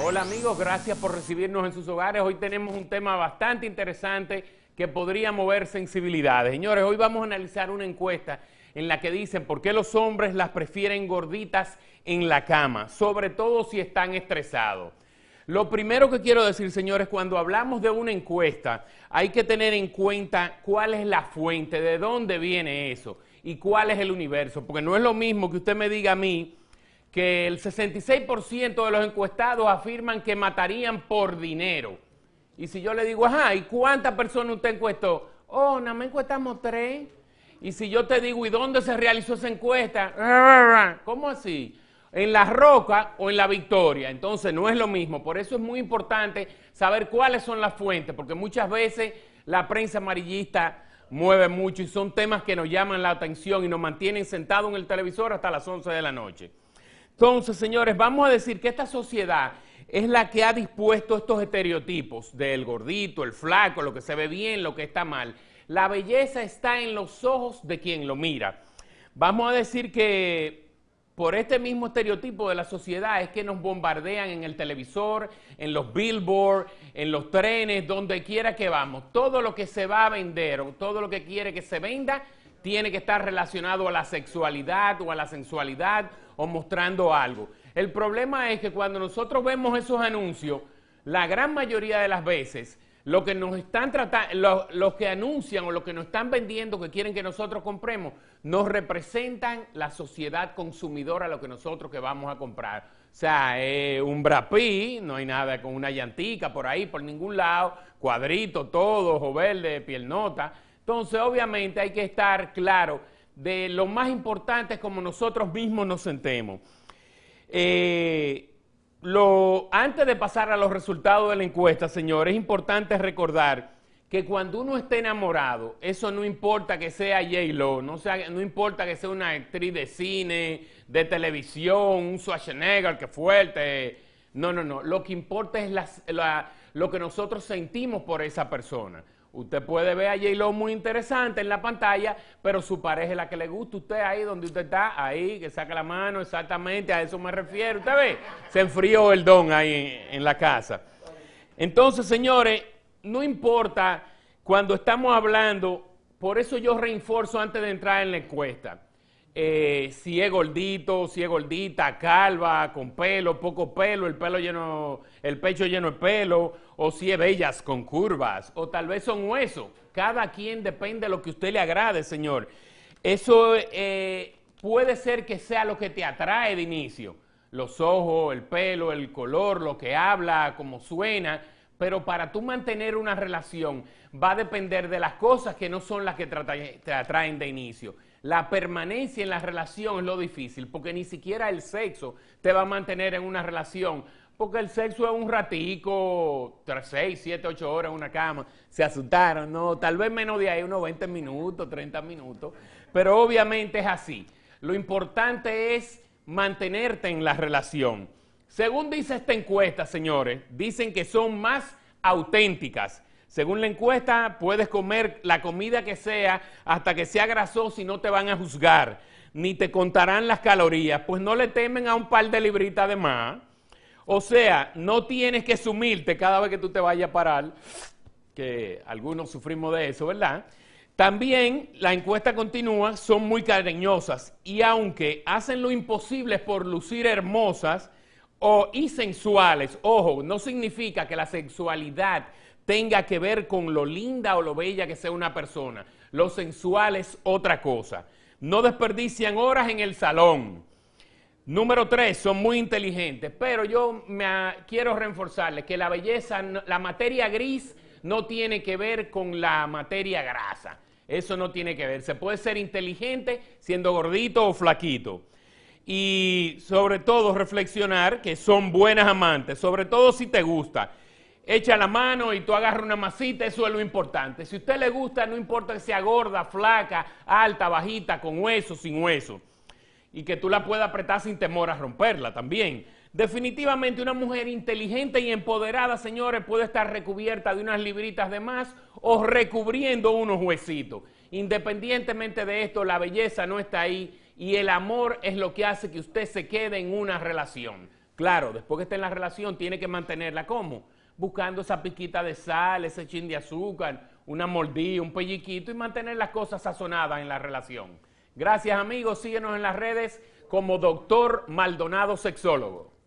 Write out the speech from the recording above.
Hola amigos, gracias por recibirnos en sus hogares. Hoy tenemos un tema bastante interesante que podría mover sensibilidades. Señores, hoy vamos a analizar una encuesta en la que dicen por qué los hombres las prefieren gorditas en la cama, sobre todo si están estresados. Lo primero que quiero decir, señores, cuando hablamos de una encuesta, hay que tener en cuenta cuál es la fuente, de dónde viene eso y cuál es el universo, porque no es lo mismo que usted me diga a mí que el 66% de los encuestados afirman que matarían por dinero. Y si yo le digo, ajá, ¿y cuántas personas usted encuestó? Oh, nada más encuestamos tres. Y si yo te digo, ¿y dónde se realizó esa encuesta? ¿Cómo así? en la roca o en la victoria. Entonces no es lo mismo. Por eso es muy importante saber cuáles son las fuentes, porque muchas veces la prensa amarillista mueve mucho y son temas que nos llaman la atención y nos mantienen sentados en el televisor hasta las 11 de la noche. Entonces, señores, vamos a decir que esta sociedad es la que ha dispuesto estos estereotipos del gordito, el flaco, lo que se ve bien, lo que está mal. La belleza está en los ojos de quien lo mira. Vamos a decir que por este mismo estereotipo de la sociedad es que nos bombardean en el televisor, en los billboards, en los trenes, donde quiera que vamos. Todo lo que se va a vender o todo lo que quiere que se venda tiene que estar relacionado a la sexualidad o a la sensualidad o mostrando algo. El problema es que cuando nosotros vemos esos anuncios, la gran mayoría de las veces, lo que nos están tratando, los, que anuncian o los que nos están vendiendo que quieren que nosotros compremos, nos representan la sociedad consumidora lo que nosotros que vamos a comprar. O sea, un brapí, no hay nada con una llantica por ahí, por ningún lado, cuadrito, todo, o verde, piel nota. Entonces, obviamente hay que estar claro de lo más importante es como nosotros mismos nos sentemos. Eh, lo, antes de pasar a los resultados de la encuesta, señores, es importante recordar que cuando uno está enamorado, eso no importa que sea J-Lo, no, no importa que sea una actriz de cine, de televisión, un Schwarzenegger que fuerte. No, no, no. Lo que importa es lo que nosotros sentimos por esa persona. Usted puede ver a lo muy interesante en la pantalla, pero su pareja es la que le gusta. Usted ahí donde usted está, ahí, que saca la mano, exactamente, a eso me refiero. Usted ve, se enfrió el don ahí en, en la casa. Entonces, señores, no importa cuando estamos hablando, por eso yo reinforzo antes de entrar en la encuesta eh, si es gordito, si es gordita, calva, con pelo, poco pelo, el pelo lleno, el pecho lleno de pelo, o si es bellas con curvas, o tal vez son huesos. Cada quien depende de lo que usted le agrade, señor. Eso eh, puede ser que sea lo que te atrae de inicio. Los ojos, el pelo, el color, lo que habla, cómo suena. Pero para tú mantener una relación va a depender de las cosas que no son las que te atraen de inicio. La permanencia en la relación es lo difícil, porque ni siquiera el sexo te va a mantener en una relación, porque el sexo es un ratico, 3, 6, 7, 8 horas en una cama, se asustaron, no, tal vez menos de ahí, unos 20 minutos, 30 minutos, pero obviamente es así. Lo importante es mantenerte en la relación. Según dice esta encuesta, señores, dicen que son más auténticas según la encuesta, puedes comer la comida que sea hasta que sea grasosa y no te van a juzgar, ni te contarán las calorías, pues no le temen a un par de libritas de más. O sea, no tienes que sumirte cada vez que tú te vayas a parar, que algunos sufrimos de eso, ¿verdad? También la encuesta continúa, son muy cariñosas y aunque hacen lo imposible por lucir hermosas o y sensuales, ojo, no significa que la sexualidad tenga que ver con lo linda o lo bella que sea una persona. Lo sensual es otra cosa. No desperdician horas en el salón. Número tres, son muy inteligentes, pero yo me, ah, quiero reforzarles que la belleza, la materia gris no tiene que ver con la materia grasa. Eso no tiene que ver. Se puede ser inteligente siendo gordito o flaquito. Y sobre todo reflexionar que son buenas amantes, sobre todo si te gusta echa la mano y tú agarras una masita, eso es lo importante. Si a usted le gusta, no importa que sea gorda, flaca, alta, bajita, con hueso, sin hueso. Y que tú la puedas apretar sin temor a romperla también. Definitivamente una mujer inteligente y empoderada, señores, puede estar recubierta de unas libritas de más o recubriendo unos huesitos. Independientemente de esto, la belleza no está ahí y el amor es lo que hace que usted se quede en una relación. Claro, después que esté en la relación, tiene que mantenerla como buscando esa piquita de sal, ese chin de azúcar, una mordida, un pelliquito y mantener las cosas sazonadas en la relación. Gracias amigos, síguenos en las redes como doctor Maldonado Sexólogo.